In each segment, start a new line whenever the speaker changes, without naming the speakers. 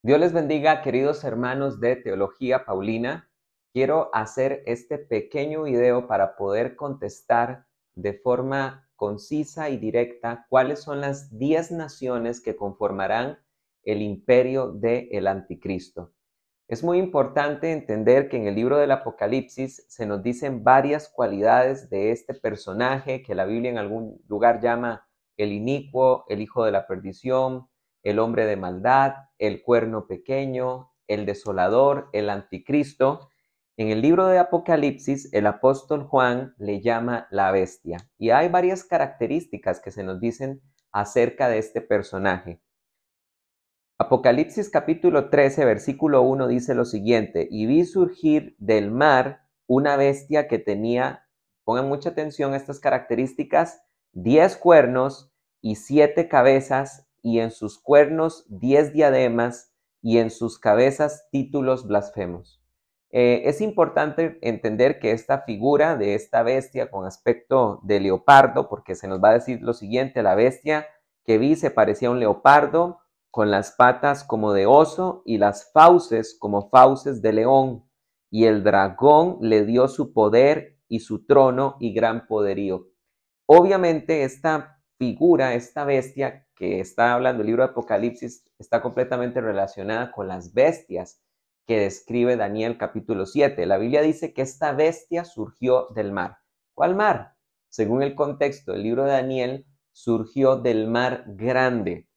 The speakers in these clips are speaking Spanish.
Dios les bendiga, queridos hermanos de Teología Paulina. Quiero hacer este pequeño video para poder contestar de forma concisa y directa cuáles son las 10 naciones que conformarán el imperio del el anticristo. Es muy importante entender que en el libro del Apocalipsis se nos dicen varias cualidades de este personaje que la Biblia en algún lugar llama el inicuo, el hijo de la perdición, el hombre de maldad, el cuerno pequeño, el desolador, el anticristo. En el libro de Apocalipsis, el apóstol Juan le llama la bestia y hay varias características que se nos dicen acerca de este personaje. Apocalipsis capítulo 13, versículo 1 dice lo siguiente, y vi surgir del mar una bestia que tenía, pongan mucha atención a estas características, diez cuernos y siete cabezas y en sus cuernos diez diademas, y en sus cabezas títulos blasfemos. Eh, es importante entender que esta figura de esta bestia con aspecto de leopardo, porque se nos va a decir lo siguiente, la bestia que vi se parecía a un leopardo, con las patas como de oso y las fauces como fauces de león, y el dragón le dio su poder y su trono y gran poderío. Obviamente esta figura, esta bestia, que está hablando el libro de Apocalipsis está completamente relacionada con las bestias que describe Daniel capítulo 7. La Biblia dice que esta bestia surgió del mar. ¿Cuál mar? Según el contexto, el libro de Daniel surgió del mar grande.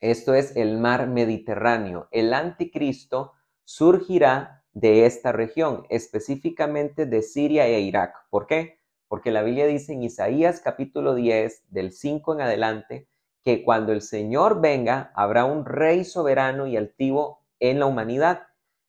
Esto es el mar Mediterráneo. El anticristo surgirá de esta región, específicamente de Siria e Irak. ¿Por qué? Porque la Biblia dice en Isaías capítulo 10, del 5 en adelante, que cuando el Señor venga habrá un rey soberano y altivo en la humanidad.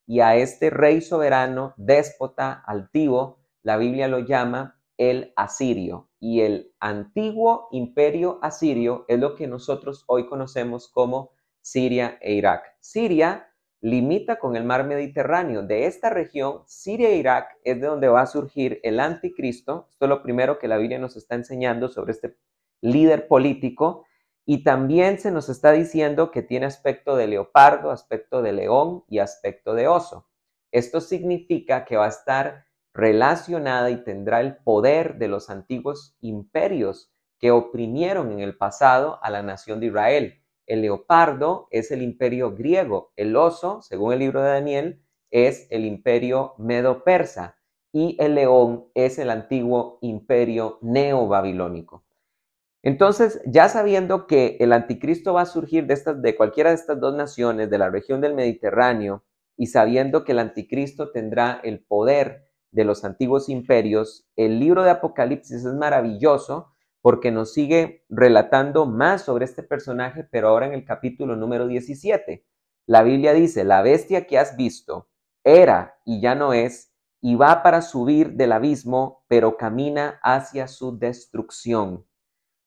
Y a este rey soberano, déspota, altivo, la Biblia lo llama el asirio. Y el antiguo imperio asirio es lo que nosotros hoy conocemos como Siria e Irak. Siria limita con el mar Mediterráneo. De esta región, Siria e Irak es de donde va a surgir el anticristo. Esto es lo primero que la Biblia nos está enseñando sobre este líder político y también se nos está diciendo que tiene aspecto de leopardo, aspecto de león y aspecto de oso. Esto significa que va a estar relacionada y tendrá el poder de los antiguos imperios que oprimieron en el pasado a la nación de Israel. El leopardo es el imperio griego, el oso, según el libro de Daniel, es el imperio medo-persa y el león es el antiguo imperio neobabilónico. Entonces, ya sabiendo que el anticristo va a surgir de, estas, de cualquiera de estas dos naciones, de la región del Mediterráneo, y sabiendo que el anticristo tendrá el poder de los antiguos imperios, el libro de Apocalipsis es maravilloso porque nos sigue relatando más sobre este personaje, pero ahora en el capítulo número 17. La Biblia dice, la bestia que has visto era y ya no es, y va para subir del abismo, pero camina hacia su destrucción.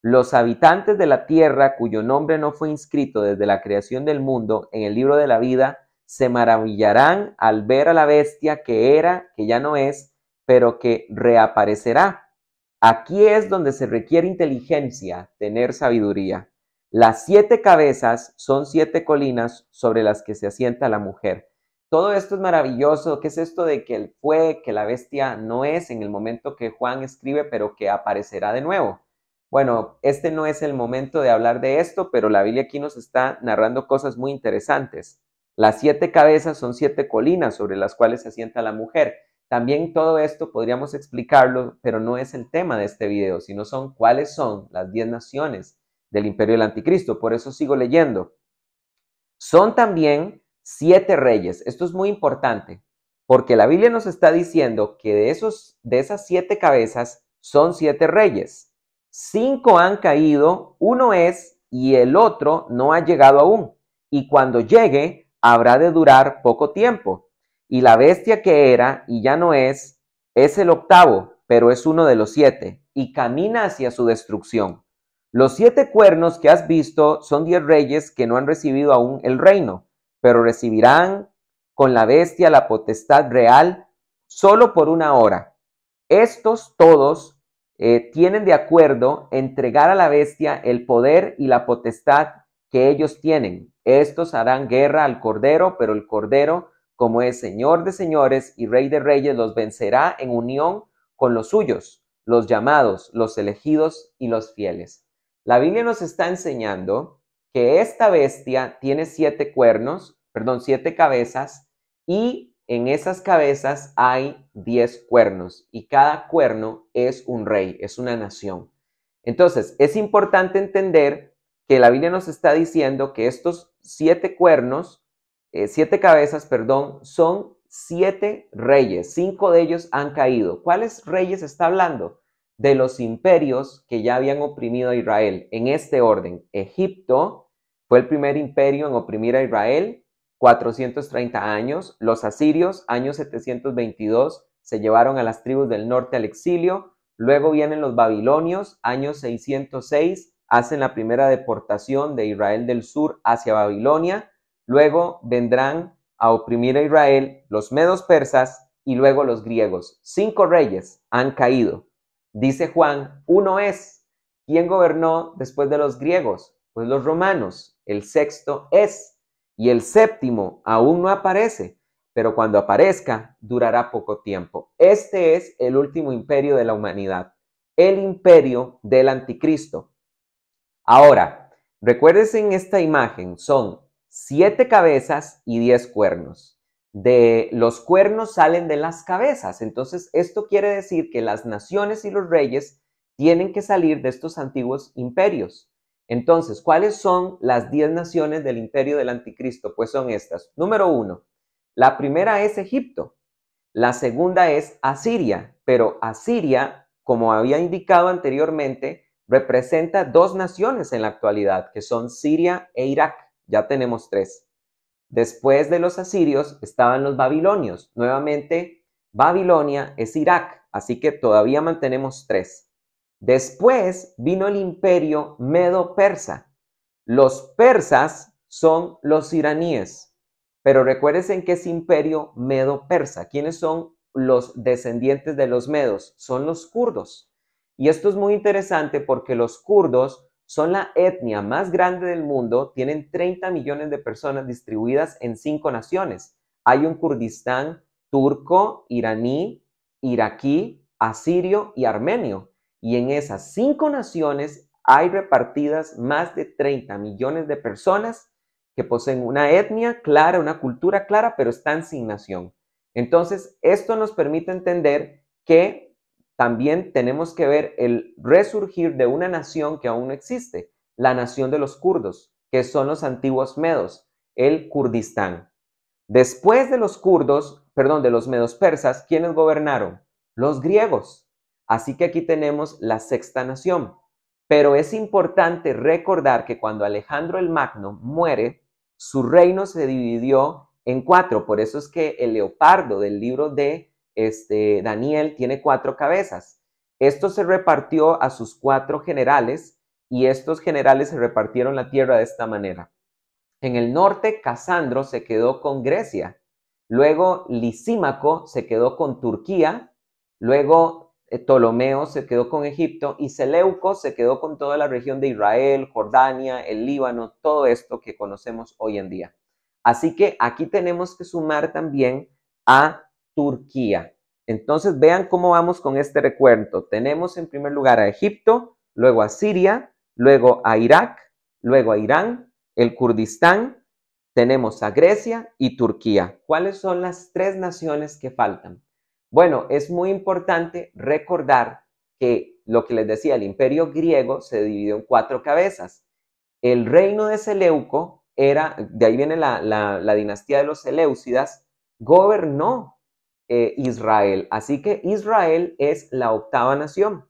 Los habitantes de la tierra, cuyo nombre no fue inscrito desde la creación del mundo en el libro de la vida, se maravillarán al ver a la bestia que era, que ya no es, pero que reaparecerá. Aquí es donde se requiere inteligencia, tener sabiduría. Las siete cabezas son siete colinas sobre las que se asienta la mujer. Todo esto es maravilloso. ¿Qué es esto de que él fue, que la bestia no es en el momento que Juan escribe, pero que aparecerá de nuevo? bueno, este no es el momento de hablar de esto, pero la Biblia aquí nos está narrando cosas muy interesantes. Las siete cabezas son siete colinas sobre las cuales se asienta la mujer. También todo esto podríamos explicarlo, pero no es el tema de este video, sino son cuáles son las diez naciones del imperio del anticristo. Por eso sigo leyendo. Son también siete reyes. Esto es muy importante, porque la Biblia nos está diciendo que de, esos, de esas siete cabezas son siete reyes cinco han caído, uno es y el otro no ha llegado aún, y cuando llegue habrá de durar poco tiempo. Y la bestia que era y ya no es, es el octavo, pero es uno de los siete, y camina hacia su destrucción. Los siete cuernos que has visto son diez reyes que no han recibido aún el reino, pero recibirán con la bestia la potestad real solo por una hora. Estos todos eh, tienen de acuerdo entregar a la bestia el poder y la potestad que ellos tienen. Estos harán guerra al Cordero, pero el Cordero, como es Señor de señores y Rey de reyes, los vencerá en unión con los suyos, los llamados, los elegidos y los fieles. La Biblia nos está enseñando que esta bestia tiene siete cuernos, perdón, siete cabezas y en esas cabezas hay diez cuernos y cada cuerno es un rey, es una nación. Entonces, es importante entender que la Biblia nos está diciendo que estos siete cuernos, eh, siete cabezas, perdón, son siete reyes. Cinco de ellos han caído. ¿Cuáles reyes está hablando? De los imperios que ya habían oprimido a Israel, en este orden. Egipto fue el primer imperio en oprimir a Israel. 430 años, los asirios, año 722, se llevaron a las tribus del norte al exilio, luego vienen los babilonios, año 606, hacen la primera deportación de Israel del sur hacia Babilonia, luego vendrán a oprimir a Israel los medos persas y luego los griegos. Cinco reyes han caído. Dice Juan, uno es. ¿Quién gobernó después de los griegos? Pues los romanos. El sexto es y el séptimo aún no aparece, pero cuando aparezca durará poco tiempo. Este es el último imperio de la humanidad, el imperio del anticristo. Ahora, recuérdense en esta imagen, son siete cabezas y diez cuernos. De los cuernos salen de las cabezas. Entonces, esto quiere decir que las naciones y los reyes tienen que salir de estos antiguos imperios. Entonces, ¿cuáles son las diez naciones del imperio del anticristo? Pues son estas. Número uno, la primera es Egipto, la segunda es Asiria, pero Asiria, como había indicado anteriormente, representa dos naciones en la actualidad, que son Siria e Irak. Ya tenemos tres. Después de los asirios estaban los babilonios. Nuevamente, Babilonia es Irak, así que todavía mantenemos tres. Después vino el imperio medo-persa. Los persas son los iraníes. Pero recuerden que es imperio medo-persa. ¿Quiénes son los descendientes de los medos? Son los kurdos. Y esto es muy interesante porque los kurdos son la etnia más grande del mundo, tienen 30 millones de personas distribuidas en cinco naciones. Hay un Kurdistán turco, iraní, iraquí, asirio y armenio. Y en esas cinco naciones hay repartidas más de 30 millones de personas que poseen una etnia clara, una cultura clara, pero están sin nación. Entonces, esto nos permite entender que también tenemos que ver el resurgir de una nación que aún no existe, la nación de los kurdos, que son los antiguos medos, el Kurdistán. Después de los kurdos, perdón, de los medos persas, ¿quiénes gobernaron? Los griegos. Así que aquí tenemos la sexta nación. Pero es importante recordar que cuando Alejandro el Magno muere, su reino se dividió en cuatro. Por eso es que el leopardo del libro de este, Daniel tiene cuatro cabezas. Esto se repartió a sus cuatro generales y estos generales se repartieron la tierra de esta manera. En el norte, Casandro se quedó con Grecia. Luego, Lisímaco se quedó con Turquía. Luego, eh, Ptolomeo se quedó con Egipto y Seleuco se quedó con toda la región de Israel, Jordania, el Líbano, todo esto que conocemos hoy en día. Así que aquí tenemos que sumar también a Turquía. Entonces vean cómo vamos con este recuento. Tenemos en primer lugar a Egipto, luego a Siria, luego a Irak, luego a Irán, el Kurdistán, tenemos a Grecia y Turquía. ¿Cuáles son las tres naciones que faltan? Bueno, es muy importante recordar que lo que les decía, el imperio griego se dividió en cuatro cabezas. El reino de Seleuco era, de ahí viene la, dinastía de los Seleucidas, gobernó eh, Israel. Así que Israel es la octava nación.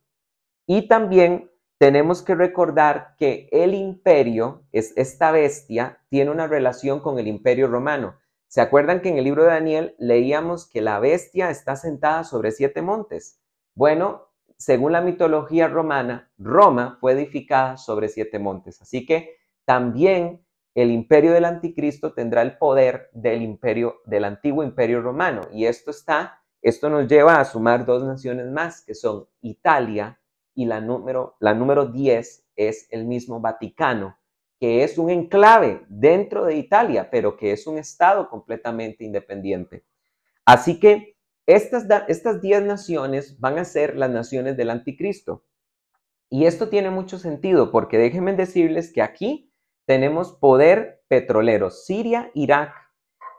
Y también tenemos que recordar que el imperio, esta bestia, tiene una relación con el imperio romano. ¿Se acuerdan que en el libro de Daniel leíamos que la bestia está sentada sobre siete montes? Bueno, según la mitología romana, Roma fue edificada sobre siete montes. Así que también el imperio del anticristo tendrá el poder del imperio del antiguo imperio romano y esto está esto nos lleva a sumar dos naciones más que son Italia y la número la número 10 es el mismo Vaticano que es un enclave dentro de Italia, pero que es un Estado completamente independiente. Así que estas, estas diez naciones van a ser las naciones del anticristo. Y esto tiene mucho sentido porque déjenme decirles que aquí tenemos poder petrolero. Siria, Irak,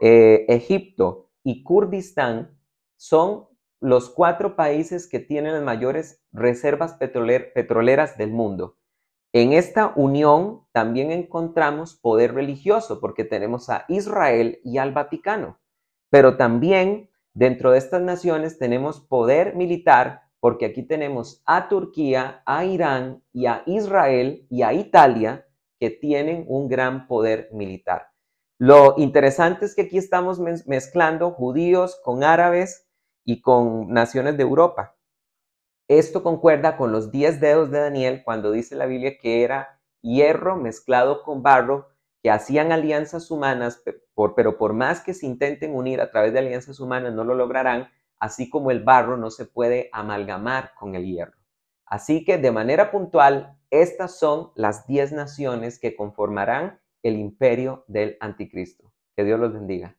eh, Egipto y Kurdistán son los cuatro países que tienen las mayores reservas petroleras del mundo. En esta unión también encontramos poder religioso, porque tenemos a Israel y al Vaticano, pero también dentro de estas naciones tenemos poder militar, porque aquí tenemos a Turquía, a Irán y a Israel y a Italia, que tienen un gran poder militar. Lo interesante es que aquí estamos mezclando judíos con árabes y con naciones de Europa. Esto concuerda con los diez dedos de Daniel cuando dice la Biblia que era hierro mezclado con barro, que hacían alianzas humanas, pero por más que se intenten unir a través de alianzas humanas no lo lograrán, así como el barro no se puede amalgamar con el hierro. Así que de manera puntual, estas son las 10 naciones que conformarán el imperio del anticristo. Que Dios los bendiga.